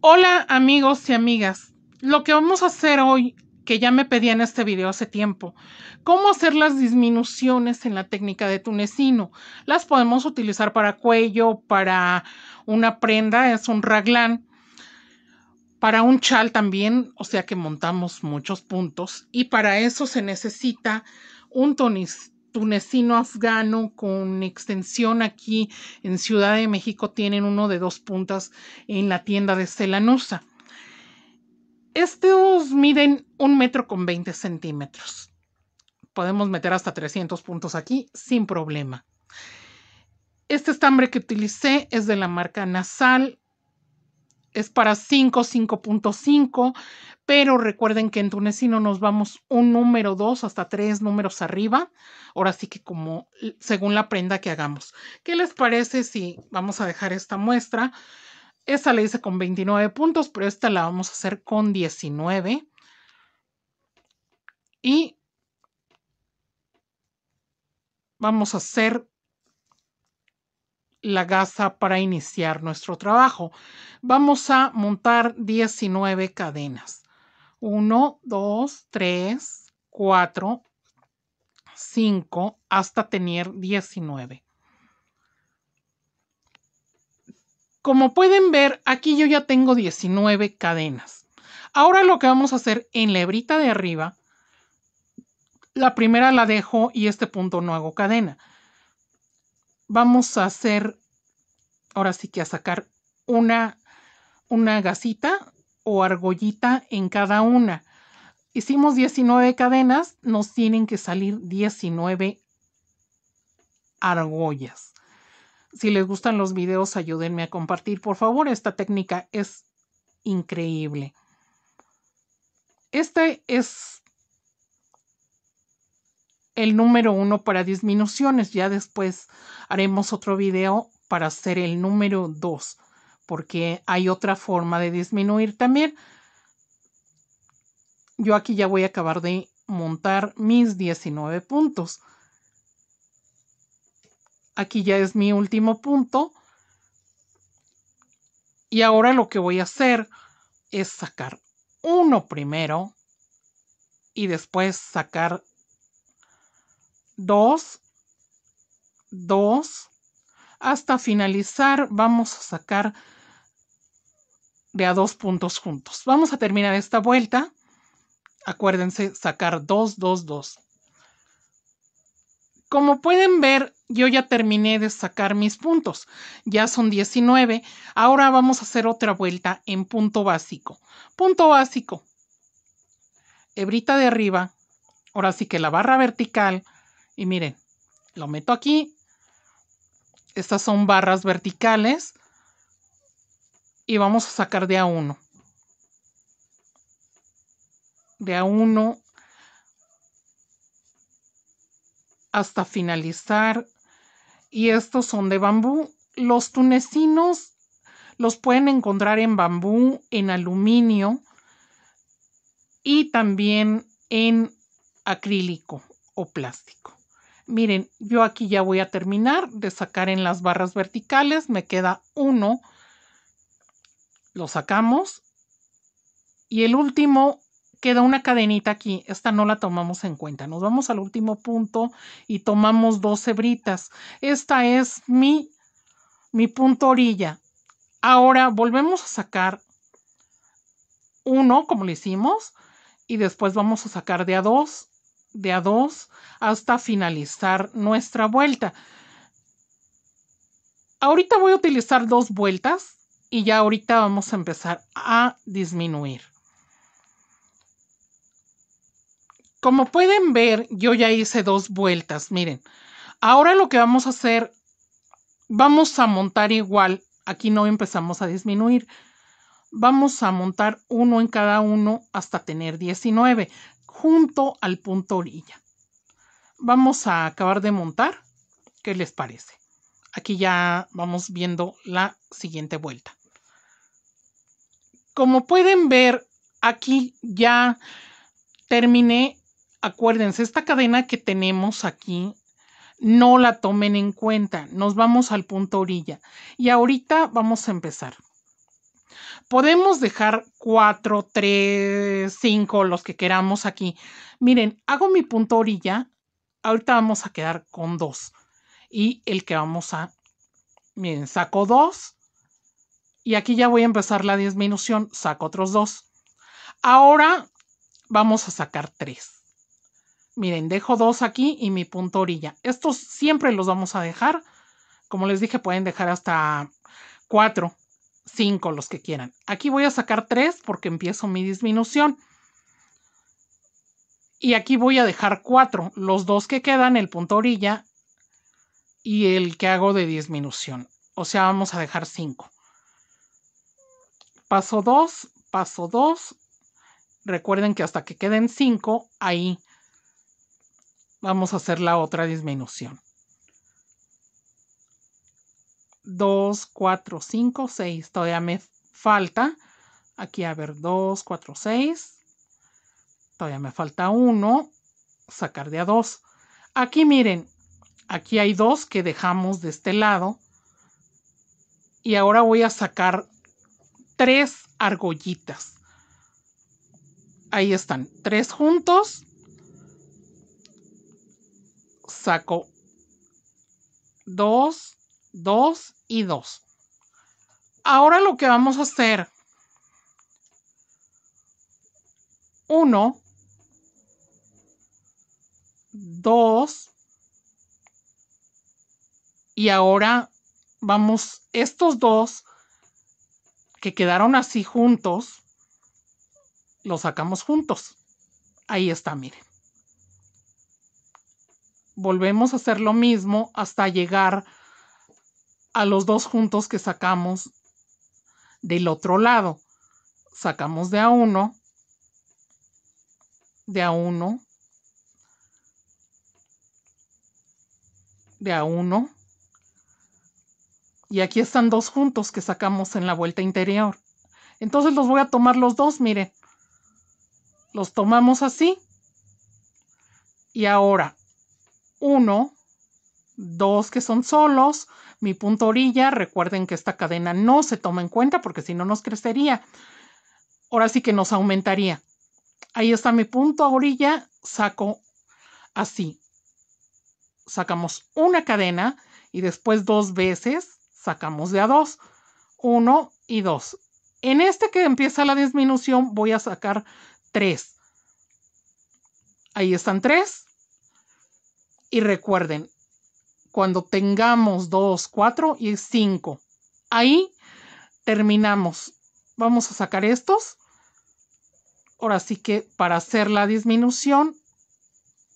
Hola amigos y amigas, lo que vamos a hacer hoy, que ya me pedían este video hace tiempo, cómo hacer las disminuciones en la técnica de tunecino. Las podemos utilizar para cuello, para una prenda, es un raglán, para un chal también, o sea que montamos muchos puntos y para eso se necesita un tonis tunecino afgano con extensión aquí en Ciudad de México tienen uno de dos puntas en la tienda de Celanusa. Estos miden un metro con 20 centímetros. Podemos meter hasta 300 puntos aquí sin problema. Este estambre que utilicé es de la marca Nasal es para 5, 5.5, pero recuerden que en tunecino nos vamos un número, dos hasta tres números arriba. Ahora sí que como según la prenda que hagamos. ¿Qué les parece si vamos a dejar esta muestra? Esta la hice con 29 puntos, pero esta la vamos a hacer con 19. Y vamos a hacer la gasa para iniciar nuestro trabajo. Vamos a montar 19 cadenas. 1, 2, 3, 4, 5 hasta tener 19. Como pueden ver, aquí yo ya tengo 19 cadenas. Ahora lo que vamos a hacer en la hebrita de arriba, la primera la dejo y este punto no hago cadena vamos a hacer, ahora sí que a sacar una, una gasita o argollita en cada una. Hicimos 19 cadenas, nos tienen que salir 19 argollas. Si les gustan los videos, ayúdenme a compartir, por favor. Esta técnica es increíble. Este es el número uno para disminuciones. Ya después haremos otro video para hacer el número dos, porque hay otra forma de disminuir también. Yo aquí ya voy a acabar de montar mis 19 puntos. Aquí ya es mi último punto. Y ahora lo que voy a hacer es sacar uno primero y después sacar 2, 2. Hasta finalizar vamos a sacar de a dos puntos juntos. Vamos a terminar esta vuelta. Acuérdense, sacar 2, 2, 2. Como pueden ver, yo ya terminé de sacar mis puntos. Ya son 19. Ahora vamos a hacer otra vuelta en punto básico. Punto básico. Hebrita de arriba. Ahora sí que la barra vertical y miren, lo meto aquí. Estas son barras verticales. Y vamos a sacar de a uno. De a uno. Hasta finalizar. Y estos son de bambú. Los tunecinos los pueden encontrar en bambú, en aluminio y también en acrílico o plástico. Miren, yo aquí ya voy a terminar de sacar en las barras verticales. Me queda uno. Lo sacamos. Y el último queda una cadenita aquí, esta no la tomamos en cuenta. Nos vamos al último punto y tomamos dos hebritas. Esta es mi, mi punto orilla. Ahora volvemos a sacar uno como lo hicimos y después vamos a sacar de a dos de a dos hasta finalizar nuestra vuelta. Ahorita voy a utilizar dos vueltas y ya ahorita vamos a empezar a disminuir. Como pueden ver, yo ya hice dos vueltas, miren. Ahora lo que vamos a hacer, vamos a montar igual, aquí no empezamos a disminuir. Vamos a montar uno en cada uno hasta tener 19 junto al punto orilla. Vamos a acabar de montar. ¿Qué les parece? Aquí ya vamos viendo la siguiente vuelta. Como pueden ver, aquí ya terminé. Acuérdense, esta cadena que tenemos aquí no la tomen en cuenta. Nos vamos al punto orilla. Y ahorita vamos a empezar. Podemos dejar cuatro, tres, cinco, los que queramos aquí. Miren, hago mi punto orilla. Ahorita vamos a quedar con dos. Y el que vamos a... Miren, saco dos. Y aquí ya voy a empezar la disminución. Saco otros dos. Ahora vamos a sacar tres. Miren, dejo dos aquí y mi punto orilla. Estos siempre los vamos a dejar. Como les dije, pueden dejar hasta cuatro cinco los que quieran. Aquí voy a sacar tres porque empiezo mi disminución. Y aquí voy a dejar cuatro, los dos que quedan, el punto orilla y el que hago de disminución. O sea, vamos a dejar 5, Paso 2, paso 2. Recuerden que hasta que queden 5 ahí vamos a hacer la otra disminución. 2, 4, 5, 6. Todavía me falta. Aquí, a ver, 2, 4, 6. Todavía me falta 1. Sacar de a 2. Aquí miren, aquí hay 2 que dejamos de este lado. Y ahora voy a sacar 3 argollitas. Ahí están, 3 juntos. Saco 2, Dos y dos. Ahora lo que vamos a hacer, 1, 2, y ahora vamos, estos dos que quedaron así juntos, los sacamos juntos. Ahí está, miren. Volvemos a hacer lo mismo hasta llegar a a los dos juntos que sacamos del otro lado. Sacamos de a uno, de a uno, de a uno. Y aquí están dos juntos que sacamos en la vuelta interior. Entonces los voy a tomar los dos, miren. Los tomamos así. Y ahora, uno dos que son solos, mi punto orilla, recuerden que esta cadena no se toma en cuenta porque si no nos crecería. Ahora sí que nos aumentaría. Ahí está mi punto orilla, saco así. Sacamos una cadena y después dos veces sacamos de a dos, uno y dos. En este que empieza la disminución voy a sacar tres. Ahí están tres. Y recuerden, cuando tengamos 2, 4 y 5. Ahí terminamos. Vamos a sacar estos. Ahora sí que para hacer la disminución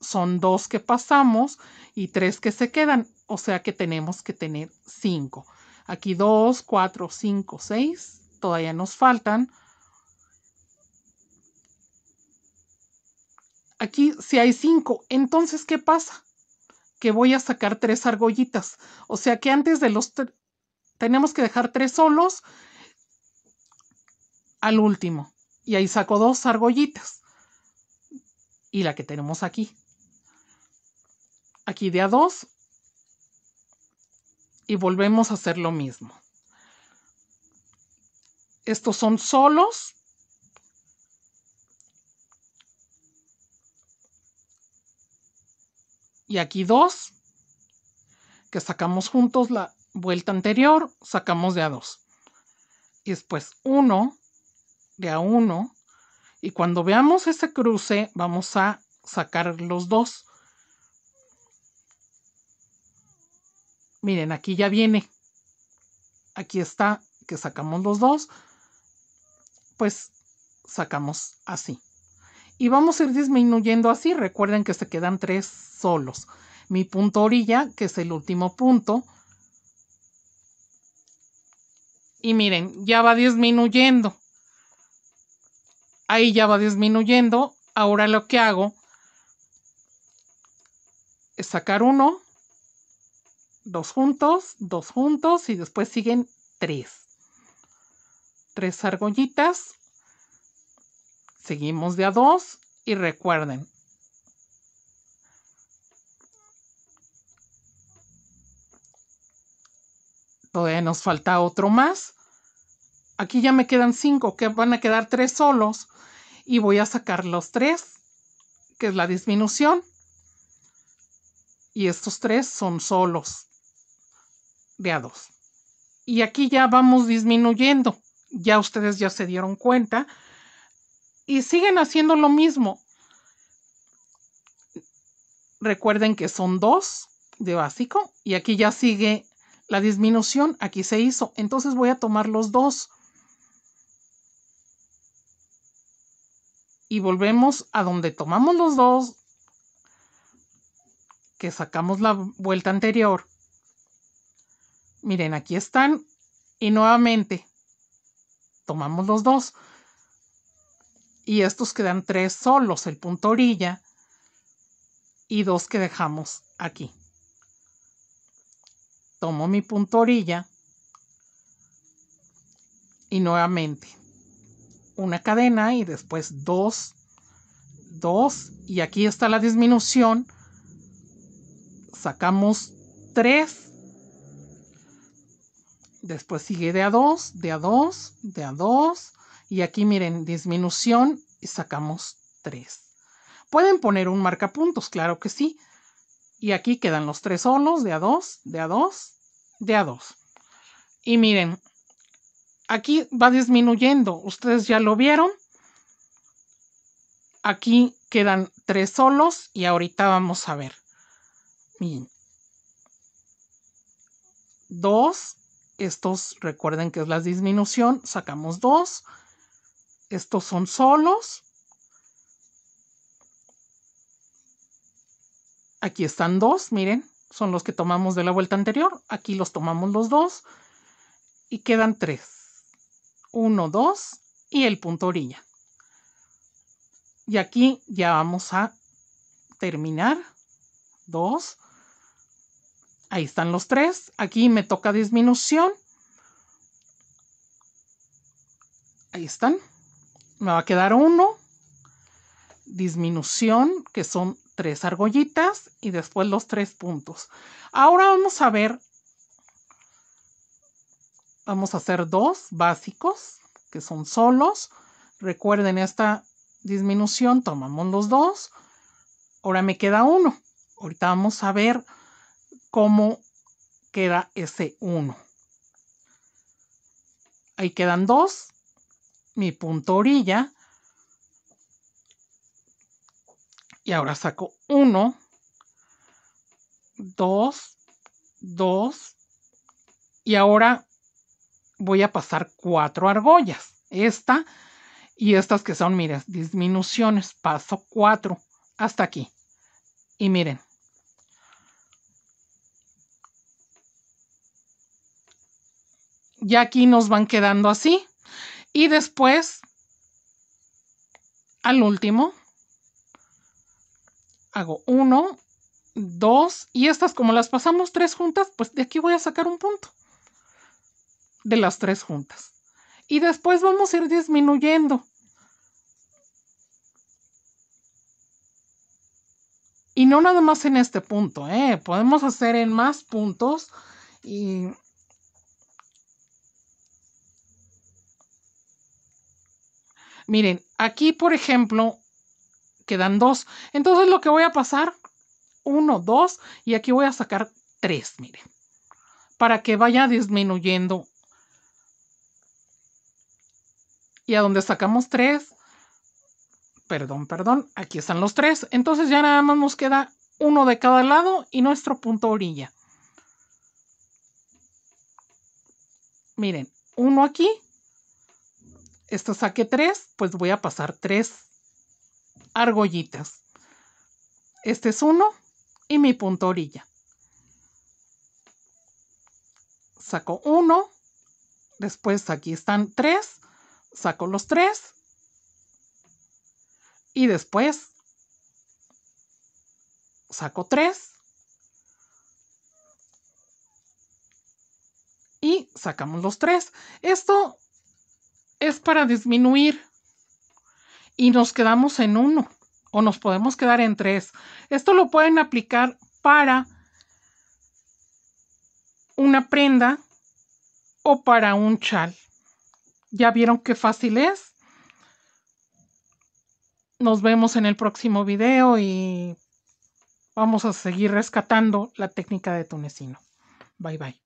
son 2 que pasamos y 3 que se quedan. O sea que tenemos que tener 5. Aquí 2, 4, 5, 6. Todavía nos faltan. Aquí si hay 5. Entonces, ¿qué pasa? voy a sacar tres argollitas. O sea que antes de los... Tenemos que dejar tres solos al último. Y ahí saco dos argollitas. Y la que tenemos aquí. Aquí de a dos. Y volvemos a hacer lo mismo. Estos son solos y aquí dos, que sacamos juntos la vuelta anterior, sacamos de a dos. Y después uno, de a uno, y cuando veamos ese cruce vamos a sacar los dos. Miren, aquí ya viene. Aquí está que sacamos los dos. Pues sacamos así. Y vamos a ir disminuyendo así. Recuerden que se quedan tres solos. Mi punto orilla, que es el último punto. Y miren, ya va disminuyendo. Ahí ya va disminuyendo. Ahora lo que hago es sacar uno, dos juntos, dos juntos y después siguen tres. Tres argollitas, Seguimos de a dos y recuerden. Todavía nos falta otro más. Aquí ya me quedan cinco, que van a quedar tres solos. Y voy a sacar los tres, que es la disminución. Y estos tres son solos de a dos. Y aquí ya vamos disminuyendo. Ya ustedes ya se dieron cuenta y siguen haciendo lo mismo. Recuerden que son dos de básico y aquí ya sigue la disminución, aquí se hizo. Entonces voy a tomar los dos. Y volvemos a donde tomamos los dos, que sacamos la vuelta anterior. Miren, aquí están. Y nuevamente, tomamos los dos y estos quedan tres solos, el punto orilla y dos que dejamos aquí. Tomo mi punto orilla y nuevamente una cadena y después dos, dos y aquí está la disminución. Sacamos tres, después sigue de a dos, de a dos, de a dos y aquí miren, disminución y sacamos 3. Pueden poner un puntos, claro que sí. Y aquí quedan los tres solos de a 2, de a 2, de a 2. Y miren, aquí va disminuyendo. Ustedes ya lo vieron. Aquí quedan tres solos y ahorita vamos a ver. Miren. Dos. Estos recuerden que es la disminución. Sacamos dos. Estos son solos. Aquí están dos, miren, son los que tomamos de la vuelta anterior. Aquí los tomamos los dos y quedan tres. Uno, dos y el punto orilla. Y aquí ya vamos a terminar. Dos. Ahí están los tres. Aquí me toca disminución. Ahí están me va a quedar uno, disminución, que son tres argollitas y después los tres puntos. Ahora vamos a ver, vamos a hacer dos básicos, que son solos. Recuerden esta disminución, tomamos los dos. Ahora me queda uno. Ahorita vamos a ver cómo queda ese uno. Ahí quedan dos, mi punto orilla. Y ahora saco 1, 2, 2. Y ahora voy a pasar cuatro argollas. Esta y estas que son, miren, disminuciones. Paso cuatro hasta aquí. Y miren. Ya aquí nos van quedando así. Y después, al último, hago uno 2 y estas como las pasamos tres juntas, pues de aquí voy a sacar un punto de las tres juntas. Y después vamos a ir disminuyendo. Y no nada más en este punto, ¿eh? podemos hacer en más puntos y Miren, aquí por ejemplo quedan dos. Entonces lo que voy a pasar, uno, dos, y aquí voy a sacar tres, miren, para que vaya disminuyendo. Y a donde sacamos tres, perdón, perdón, aquí están los tres. Entonces ya nada más nos queda uno de cada lado y nuestro punto orilla. Miren, uno aquí esto saqué tres, pues voy a pasar tres argollitas. Este es uno y mi punto orilla. Saco uno, después aquí están tres, saco los tres y después saco tres y sacamos los tres. Esto es para disminuir y nos quedamos en uno o nos podemos quedar en tres. Esto lo pueden aplicar para una prenda o para un chal. ¿Ya vieron qué fácil es? Nos vemos en el próximo video y vamos a seguir rescatando la técnica de tunecino. Bye bye.